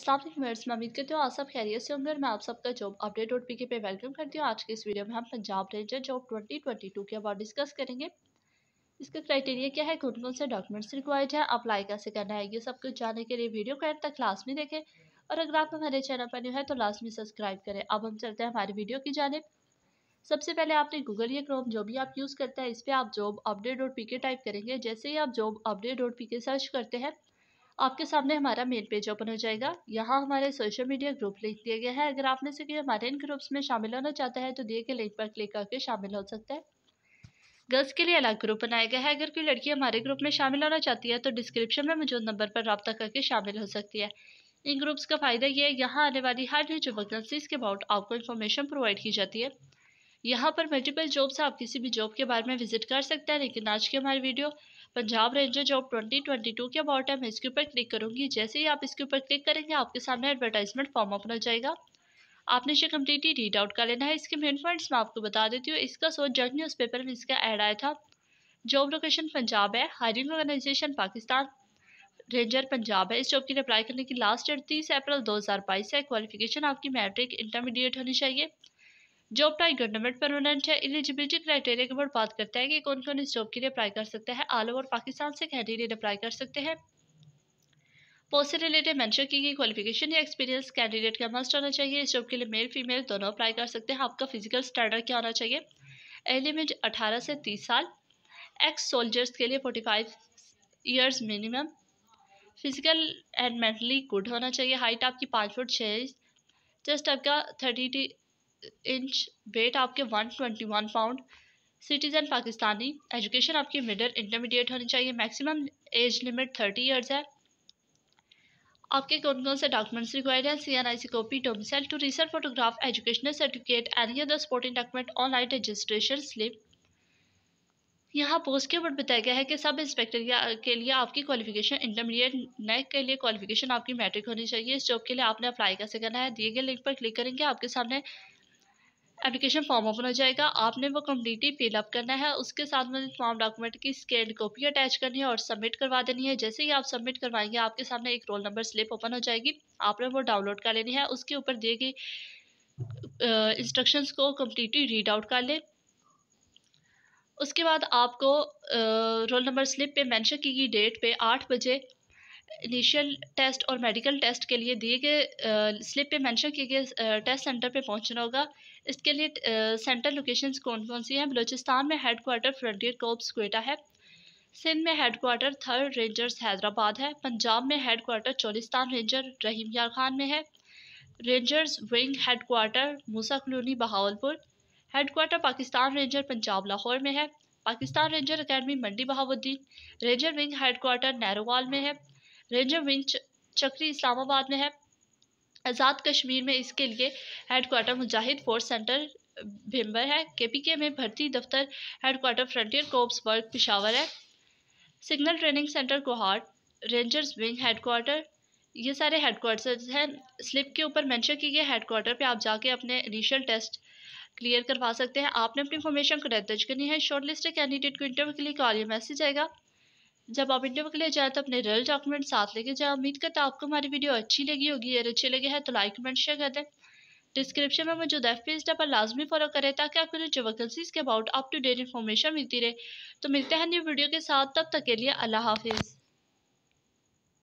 असलम मैं उम्मीद करती हूँ आप सब खैरियत से होंगे मैं आप सबका जॉब अपडेट और पीके पे वेलकम करती हूँ आज के इस वीडियो में हम पंजाब रेंजर जॉब 2022 के अवार्ड डिस्कस करेंगे इसका क्राइटेरिया क्या है कौन कौन से डॉक्यूमेंट्स रिक्वायर्ड है अप्लाई कैसे करना है ये सब कुछ जानने के लिए वीडियो कैंड तक लास्ट में देखें और अगर आप हमारे चैनल पर न्यू है तो लास्ट में सब्सक्राइब करें अब हम चलते हैं हमारी वीडियो की जानब सबसे पहले आपने गूगल या क्रोम जो भी आप यूज़ करते हैं इस पर आप job update dot P K type करेंगे जैसे ही आप job update dot P K search करते हैं आपके सामने हमारा मेल पेज ओपन हो जाएगा यहाँ हमारे सोशल मीडिया ग्रुप लिख दिया गया है अगर आपने से कोई हमारे इन ग्रुप्स में शामिल होना चाहता है तो दिए गए लिंक पर क्लिक करके शामिल हो सकता है गर्ल्स के लिए अलग ग्रुप बनाया गया है अगर कोई लड़की हमारे ग्रुप में शामिल होना चाहती है तो डिस्क्रिप्शन में मौजूद नंबर पर रबता करके शामिल हो सकती है इन ग्रुप्स का फ़ायदा यह है यहाँ आने वाली हर न्यू जॉब वैकेंसीज के अबाउट आपको इन्फॉर्मेशन प्रोवाइड की जाती है यहाँ पर मल्टीपल जॉब्स आप किसी भी जॉब के बारे में विजिट कर सकते हैं लेकिन आज की हमारी video Punjab ranger job twenty twenty two के अबाउट टाइम इसके ऊपर क्लिक करूंगी जैसे ही आप इसके ऊपर क्लिक करेंगे आपके सामने एडवर्टाइजमेंट फॉर्म ओपन हो जाएगा आपने इसे कम्प्लीटली रीड आउट कर लेना है इसके मेन पॉइंट्स मैं आपको बता देती हूँ इसका सोच जर्ज न्यूज़ पेपर में इसका एड आया था जॉब लोकेशन पंजाब है hiring organisation Pakistan ranger Punjab है इस जॉब के लिए अप्लाई करने की लास्ट डेट तीस अप्रैल बाईस है क्वालिफिकेशन आपकी मैट्रिक इंटरमीडिएट होनी चाहिए जॉब टाइगर गवर्नमेंट परमानेंट है एलिजिबिलिटी क्राइटेरिया के ऊपर बात करता है कि कौन कौन इस जॉब के लिए अप्लाई कर सकते हैं ऑल ओवर पाकिस्तान से कैंडिडेट अप्लाई कर सकते हैं पोस्ट से रिलेटेड मैंशन की गई क्वालिफिकेशन या एक्सपीरियंस कैंडिडेट का मस्ट होना चाहिए इस जॉब के लिए मेल फीमेल दोनों अप्लाई कर सकते हैं आपका फिजिकल स्टैंडर्ड क्या होना चाहिए एलिमेंट अठारह से तीस साल एक्स सोल्जर्स के लिए forty five years minimum physical and mentally good होना चाहिए हाइट आपकी पाँच फुट छः चेस्ट आपका थर्टी इंच वेट आपके 121 पाउंड सिटीज़न पाकिस्तानी एजुकेशन आपकी मिडिल इंटरमीडिएट होनी चाहिए मैक्सिमम एज लिमिट 30 इयर्स है आपके कौन कौन से डॉक्यूमेंट्स रिक्वायर्ड हैं C N I C copy domicile two recent photograph educational certificate any other sporting document online registration slip यहाँ पोस्ट के ऊपर बताया गया है कि सब इंस्पेक्टर के लिए आपकी क्वालिफिकेशन इंटरमीडिएट नेक के लिए क्वालिफिकेशन आपकी मैट्रिक होनी चाहिए इस जॉब के लिए आपने अप्लाई कैसे करना है दिए गए लिंक पर क्लिक करेंगे आपके सामने एप्लीकेशन फॉर्म ओपन हो जाएगा आपने वो कम्प्लीटली फिलअप करना है उसके साथ में फॉर्म डॉक्यूमेंट की स्कैन कॉपी अटैच करनी है और सबमिट करवा देनी है जैसे ही आप सबमिट करवाएंगे आपके सामने एक रोल नंबर स्लिप ओपन हो जाएगी आपने वो डाउनलोड कर लेनी है उसके ऊपर दिए गए इंस्ट्रक्शंस को कम्प्लीटली रीड आउट कर लें उसके बाद आपको रोल नंबर स्लिप पे मेंशन की गई डेट पे आठ बजे इनिशियल टेस्ट और मेडिकल टेस्ट के लिए दिए गए स्लिप पे मेंशन किए गए टेस्ट सेंटर पे पहुंचना होगा इसके लिए सेंटर लोकेशंस कौन कौन सी हैं बलूचिस्तान में headquarter frontier corps Quetta है सिंध में headquarter third rangers Hyderabad है पंजाब में headquarter Cholistan ranger Rahim Yar Khan में है rangers wing headquarter Musa colony Bahawalpur headquarter Pakistan ranger Punjab Lahore में है Pakistan ranger academy Mandi Bahauddin ranger wing headquarter Narowal में है रेंजर विंग चक्री इस्लामाबाद में है आज़ाद कश्मीर में इसके लिए headquarter Mujahid force centre Bhimber है के पी के में भर्ती दफ्तर headquarter frontier corps work Peshawar है signal training centre Kohat rangers wing headquarter ये सारे हेडकोार्टर्स हैं स्लिप के ऊपर मेंशन किए गए हेडकोार्टर पे आप जाके अपने इनिशियल टेस्ट क्लियर करवा सकते हैं आपने अपनी इन्फॉर्मेशन को दर्ज करनी है शॉर्ट लिस्ट कैंडिडेट को इंटरव्यू के लिए कॉल या मैसेज आएगा जब आप इंटरव्यू के लिए जाए तो अपने रियल डॉक्यूमेंट साथ लेके जाए उम्मीद करता आपको हमारी वीडियो अच्छी लगी होगी अगर अच्छी लगी है तो लाइक कमेंट शेयर कर दें डिस्क्रिप्शन में मौजूद एफ पी पर लाजमी फॉलो करें ताकि आपको जो वैकेंसीज के about up to date information मिलती रहे तो मिलते हैं न्यू वीडियो के साथ तब तक के लिए अल्लाह हाफिज़